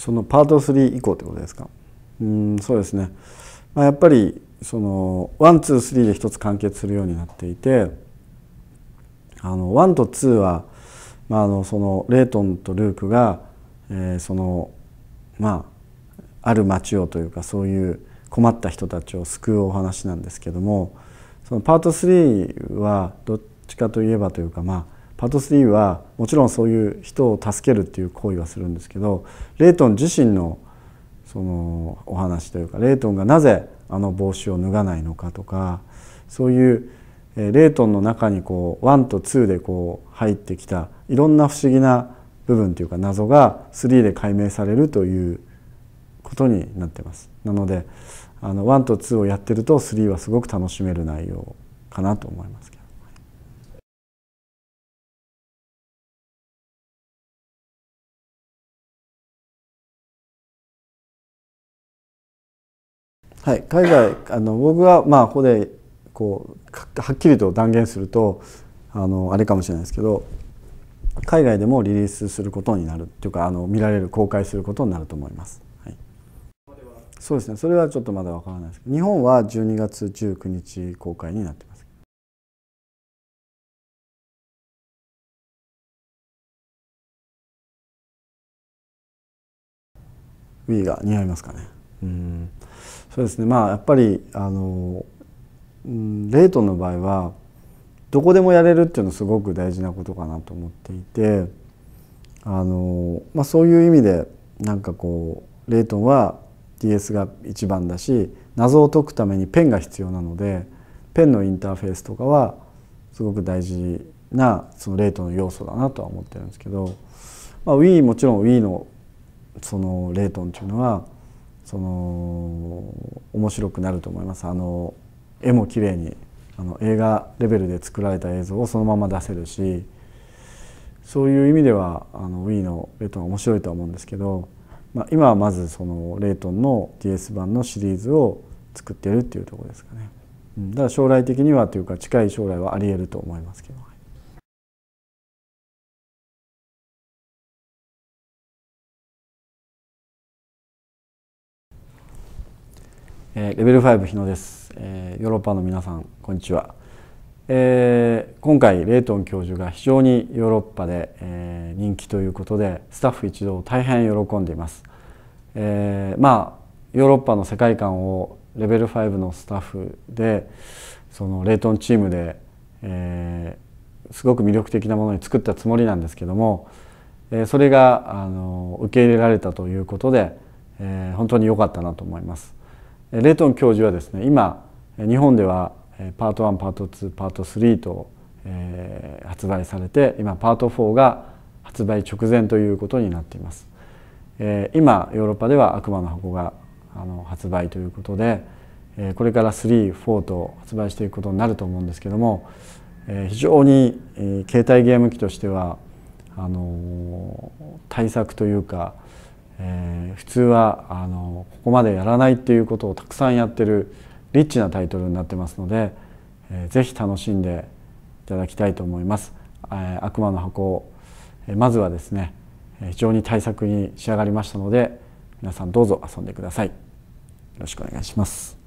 そのパート3以降ってことですかうんそうですね、まあ、やっぱりそのワンツースリーで一つ完結するようになっていてあのワンとツーは、まあ、あのそのレートンとルークが、えー、そのまあある町をというかそういう困った人たちを救うお話なんですけどもそのパート3はどっちかといえばというかまあパート3はもちろんそういう人を助けるっていう行為はするんですけどレイトン自身のそのお話というかレイトンがなぜあの帽子を脱がないのかとかそういうレイトンの中にこう1と2でこう入ってきたいろんな不思議な部分というか謎が3で解明されるということになってます。なのであの1と2をやってると3はすごく楽しめる内容かなと思いますけど。はい、海外あの僕はまあここでこうはっきりと断言するとあのあれかもしれないですけど海外でもリリースすることになるっていうかあの見られる公開することになると思います。はい、そうですねそれはちょっとまだわからないですけど日本は12月19日公開になってます。ウィーが似合いますかね。うんそうですねまあやっぱりあの、ん、レートンの場合はどこでもやれるっていうのはすごく大事なことかなと思っていてあの、まあ、そういう意味でなんかこうレートンは DS が一番だし謎を解くためにペンが必要なのでペンのインターフェースとかはすごく大事なそのレートの要素だなとは思ってるんですけど、まあ、Wii もちろん Wii のそのレートンっていうのはその面白くなると思いますあの絵も綺麗にあの映画レベルで作られた映像をそのまま出せるしそういう意味ではあの Wii のレートンは面白いとは思うんですけど、まあ、今はまずそのレイトンの DS 版のシリーズを作ってるっていうとこですかね。だから将来的にはというか近い将来はありえると思いますけど。えー、レベル5日野です、えー、ヨーロッパの皆さんこんにちは、えー、今回レイトン教授が非常にヨーロッパで、え人気ということでスタッフ一同大変喜んでいます、えまあヨーロッパの世界観をレベル5のスタッフでそのレイトンチームで、えすごく魅力的なものに作ったつもりなんですけども、えそれがあの受け入れられたということで、え本当に良かったなと思います。レイトン教授はですね今日本ではパート1パート2パート3と、えー、発売されて今パート4が発売直前ということになっています、今ヨーロッパでは「悪魔の箱が」あの発売ということで、これから34と発売していくことになると思うんですけども、非常に、携帯ゲーム機としてはあの対策というか、えー、普通はあのここまでやらないっていうことをたくさんやってるリッチなタイトルになってますので、えー、ぜひ楽しんでいただきたいと思います。えー、悪魔の箱、えー、まずはですね非常に対策に仕上がりましたので皆さんどうぞ遊んでください。よろしくお願いします。